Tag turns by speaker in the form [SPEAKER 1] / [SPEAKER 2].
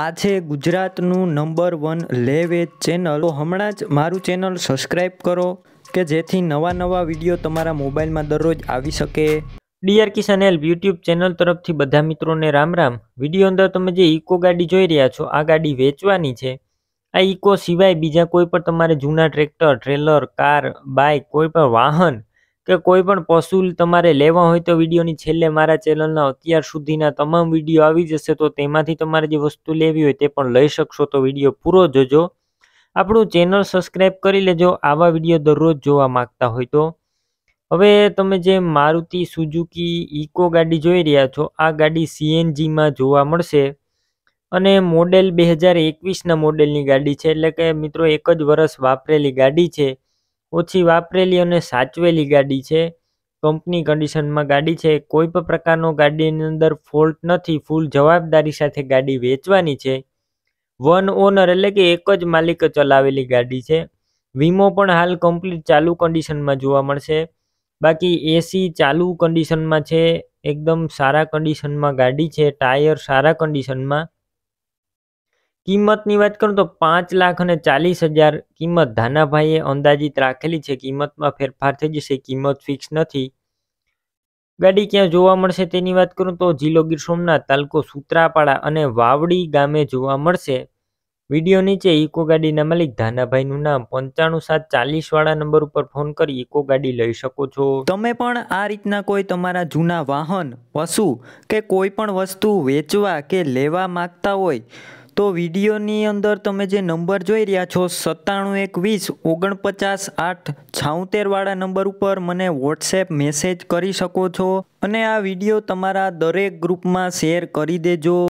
[SPEAKER 1] આ છે ગુજરાતનું નંબર વન લેવેજ ચેનલ તો હમણાં જ મારું ચેનલ
[SPEAKER 2] સબસ્ક્રાઈબ કરો કે જેથી નવા નવા વિડીયો તમારા મોબાઈલમાં દરરોજ આવી શકે DR Kisan help YouTube channel તરફથી બધા મિત્રોને રામ રામ વિડીયો અંદર તમે જે ઇકો ગાડી જોઈ રહ્યા છો આ ગાડી વેચવાની છે આ ઇકો સિવાય બીજા કોઈ પણ તમારે જૂના ટ્રેક્ટર ટ્રેલર કાર બાઇક કોઈ પણ વાહન કે કોઈ પણ પશુ તમારે લેવા હોય તો વિડીયોની છેલ્લે મારા ચેનલના અત્યાર સુધીના તમામ વિડીયો આવી જશે તો તેમાંથી તમારે જે વસ્તુ લેવી હોય તે પણ લઈ શકશો તો વિડીયો પૂરો જોજો આપણું ચેનલ સબસ્ક્રાઈબ કરી લેજો આવા વિડીયો દરરોજ જોવા માંગતા હોય તો હવે તમે જે મારુતિ સુઝુકી ઇકો ગાડી જોઈ રહ્યા છો આ ગાડી સીએનજીમાં જોવા મળશે અને મોડેલ બે હજાર એકવીસના મોડેલની ગાડી છે એટલે કે મિત્રો એક જ વર્ષ વાપરેલી ગાડી છે ઓછી વાપરેલી અને સાચવેલી ગાડી છે કંપની કન્ડિશનમાં ગાડી છે કોઈ પણ પ્રકારનો ગાડીની અંદર ફોલ્ટ નથી ફૂલ જવાબદારી સાથે ગાડી વેચવાની છે વન ઓનર એટલે કે એક જ માલિક ચલાવેલી ગાડી છે વીમો પણ હાલ કમ્પ્લીટ ચાલુ કન્ડિશનમાં જોવા મળશે બાકી એસી ચાલુ કન્ડિશનમાં છે એકદમ સારા કન્ડિશનમાં ગાડી છે ટાયર સારા કન્ડિશનમાં કિંમતની વાત કરું તો પાંચ લાખ અને ચાલીસ હજાર કિંમત ધાનાભાઈએ અંદાજિત રાખેલી છે કિંમતમાં ફેરફાર થઈ જશે કિંમત ફિક્સ નથી ગાડી ક્યાં જોવા મળશે તેની વાત કરું તો જિલ્લો ગીર સોમનાથ તાલુકો સુત્રાપાડા અને વાવડી ગામે જોવા મળશે વિડીયો નીચે ઇકો ગાડીના માલિક ધાનાભાઈનું નામ પંચાણું સાત ચાલીસ વાળા નંબર ઉપર ફોન કરી ઇકો ગાડી લઈ શકો છો તમે પણ આ રીતના કોઈ તમારા
[SPEAKER 1] જૂના વાહન પશુ કે કોઈ પણ વસ્તુ વેચવા કે લેવા માગતા હોય તો વિડીયોની અંદર તમે જે નંબર જોઈ રહ્યા છો સત્તાણું એકવીસ ઓગણપચાસ આઠ છાઉતેરવાળા નંબર ઉપર મને વોટ્સએપ મેસેજ કરી શકો છો અને આ વિડીયો તમારા દરેક ગ્રુપમાં શેર કરી દેજો